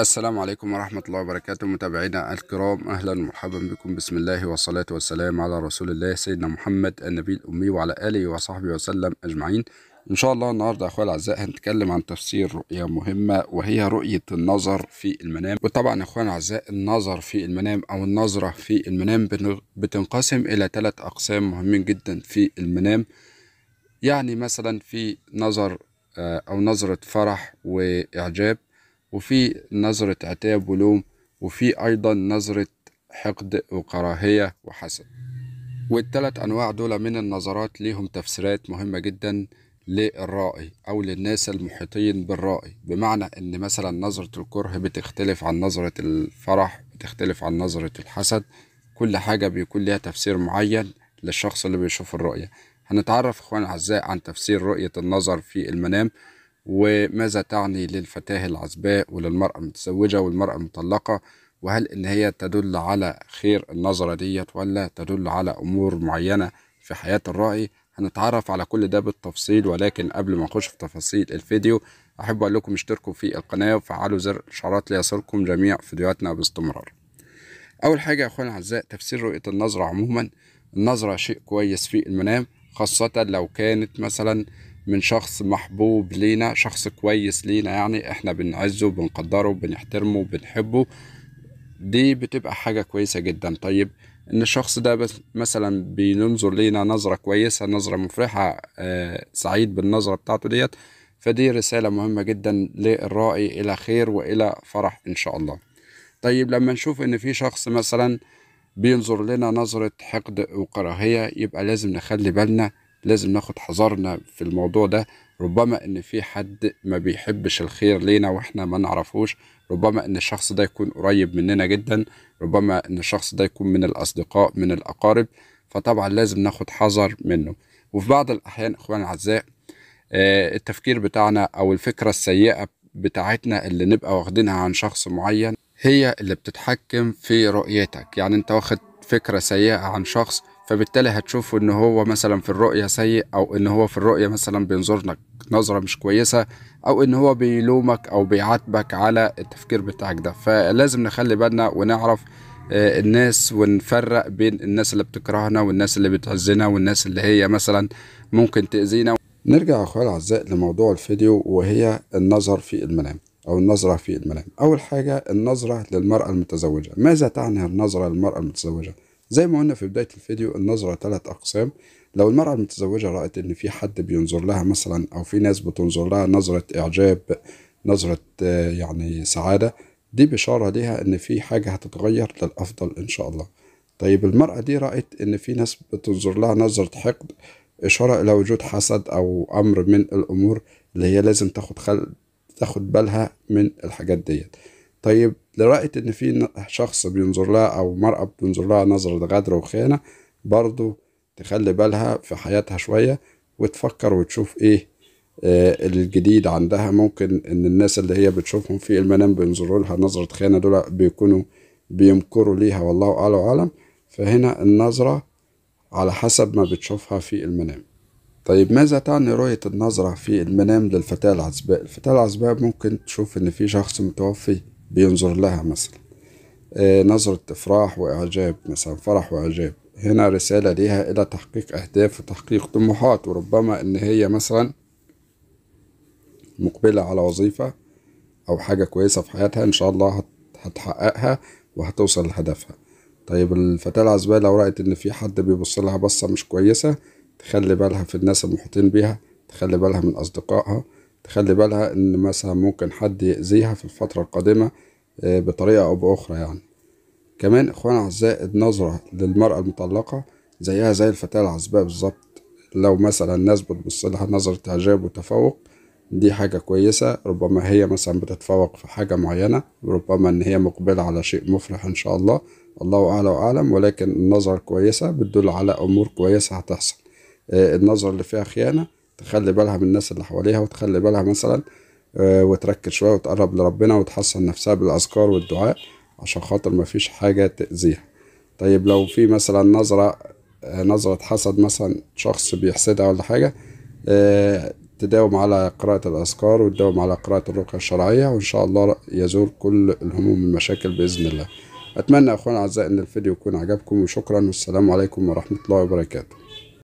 السلام عليكم ورحمة الله وبركاته متابعينا الكرام أهلا ومرحبا بكم بسم الله والصلاة والسلام على رسول الله سيدنا محمد النبي الأمي وعلى آله وصحبه وسلم أجمعين إن شاء الله النهاردة أخوة الأعزاء هنتكلم عن تفسير رؤية مهمة وهي رؤية النظر في المنام وطبعا أخوان الأعزاء النظر في المنام أو النظرة في المنام بتنقسم إلى ثلاث أقسام مهمين جدا في المنام يعني مثلا في نظر آه، أو نظرة فرح وإعجاب وفي نظرة عتاب ولوم وفي أيضا نظرة حقد وكراهية وحسد والتلات أنواع دول من النظرات ليهم تفسيرات مهمة جدا للرائي أو للناس المحيطين بالرائي بمعنى إن مثلا نظرة الكره بتختلف عن نظرة الفرح بتختلف عن نظرة الحسد كل حاجة بيكون ليها تفسير معين للشخص اللي بيشوف الرؤية هنتعرف إخوان الأعزاء عن تفسير رؤية النظر في المنام وماذا تعني للفتاة العزباء وللمرأة المتزوجة والمرأة المطلقة وهل إن هي تدل على خير النظرة ديت ولا تدل على أمور معينة في حياة الرأي هنتعرف على كل ده بالتفصيل ولكن قبل ما نخش في تفاصيل الفيديو أحب أقول لكم اشتركوا في القناة وفعلوا زر الإشعارات ليصلكم جميع فيديوهاتنا باستمرار أول حاجة يا أخواني الأعزاء تفسير رؤية النظرة عموما النظرة شيء كويس في المنام خاصة لو كانت مثلا من شخص محبوب لينا شخص كويس لينا يعني احنا بنعزه بنقدره بنحترمه بنحبه دي بتبقى حاجة كويسة جدا طيب ان الشخص ده بس مثلا بينظر لينا نظرة كويسة نظرة مفرحة آه سعيد بالنظرة بتاعته ديت فدي رسالة مهمة جدا للرائي الى خير والى فرح ان شاء الله طيب لما نشوف ان في شخص مثلا بينظر لنا نظرة حقد وكراهية يبقى لازم نخلي بالنا لازم ناخد حذرنا في الموضوع ده ربما ان في حد ما بيحبش الخير لينا واحنا ما نعرفوش ربما ان الشخص ده يكون قريب مننا جدا ربما ان الشخص ده يكون من الاصدقاء من الاقارب فطبعا لازم ناخد حذر منه وفي بعض الاحيان اخوان الاعزاء آه، التفكير بتاعنا او الفكره السيئه بتاعتنا اللي نبقى واخدينها عن شخص معين هي اللي بتتحكم في رؤيتك يعني انت واخد فكره سيئه عن شخص فبالتالي هتشوفه ان هو مثلا في الرؤية سيء او ان هو في الرؤية مثلا بينظر لك نظرة مش كويسة او ان هو بيلومك او بيعاتبك على التفكير بتاعك ده فلازم نخلي بالنا ونعرف آه، الناس ونفرق بين الناس اللي بتكرهنا والناس اللي بتعزنا والناس اللي هي مثلا ممكن تأذينا نرجع أخويا الأعزاء لموضوع الفيديو وهي النظر في المنام أو النظرة في المنام أول حاجة النظرة للمرأة المتزوجة ماذا تعني النظرة للمرأة المتزوجة زي ما قلنا في بداية الفيديو النظرة ثلاث أقسام لو المرأة المتزوجة رأت إن في حد بينظر لها مثلا أو في ناس بتنظر لها نظرة إعجاب نظرة آه، يعني سعادة دي بشارة ليها إن في حاجة هتتغير للأفضل إن شاء الله طيب المرأة دي رأت إن في ناس بتنظر لها نظرة حقد إشارة إلى وجود حسد أو أمر من الأمور اللي هي لازم تاخد خل... تاخد بالها من الحاجات ديت طيب لو إن في شخص بينظر لها أو مرأة بتنظر لها نظرة غدر وخيانة برضو تخلي بالها في حياتها شوية وتفكر وتشوف إيه آه الجديد عندها ممكن إن الناس اللي هي بتشوفهم في المنام بينظروا لها نظرة خيانة دول بيكونوا بيمكروا ليها والله أعلم وأعلم فهنا النظرة على حسب ما بتشوفها في المنام طيب ماذا تعني رؤية النظرة في المنام للفتاة العزباء؟ الفتاة العزباء ممكن تشوف إن في شخص متوفي بينظر لها مثلا آه، نظرة إفراح وإعجاب مثلا فرح وإعجاب هنا رسالة ليها إلى تحقيق أهداف وتحقيق طموحات وربما إن هي مثلا مقبلة على وظيفة أو حاجة كويسة في حياتها إن شاء الله هتحققها وهتوصل لهدفها طيب الفتاة العزباء لو رأت إن في حد بيبص لها بصة مش كويسة تخلي بالها في الناس المحيطين بيها تخلي بالها من أصدقائها تخلي بالها ان مثلا ممكن حد يأذيها في الفترة القادمة آه، بطريقة او باخرى يعني كمان اخوانا الاعزاء النظرة للمرأة المطلقة زيها زي الفتاة العزباء بالظبط لو مثلا الناس بتبص لها نظرة اعجاب وتفوق دي حاجة كويسة ربما هي مثلا بتتفوق في حاجة معينة ربما إن هي مقبلة على شيء مفرح إن شاء الله الله أعلى وأعلم ولكن النظرة كويسة بتدل على أمور كويسة هتحصل آه، النظرة اللي فيها خيانة تخلي بالها من الناس اللي حواليها وتخلي بالها مثلا آه، وتركز شوية وتقرب لربنا وتحصن نفسها بالأذكار والدعاء عشان خاطر مفيش حاجة تأذيها طيب لو في مثلا نظرة آه، نظرة حسد مثلا شخص بيحسدها ولا حاجة آه، تداوم على قراءة الأذكار وتداوم على قراءة الرقية الشرعية وإن شاء الله يزول كل الهموم والمشاكل بإذن الله أتمنى أخوان الأعزاء إن الفيديو يكون عجبكم وشكرا والسلام عليكم ورحمة الله وبركاته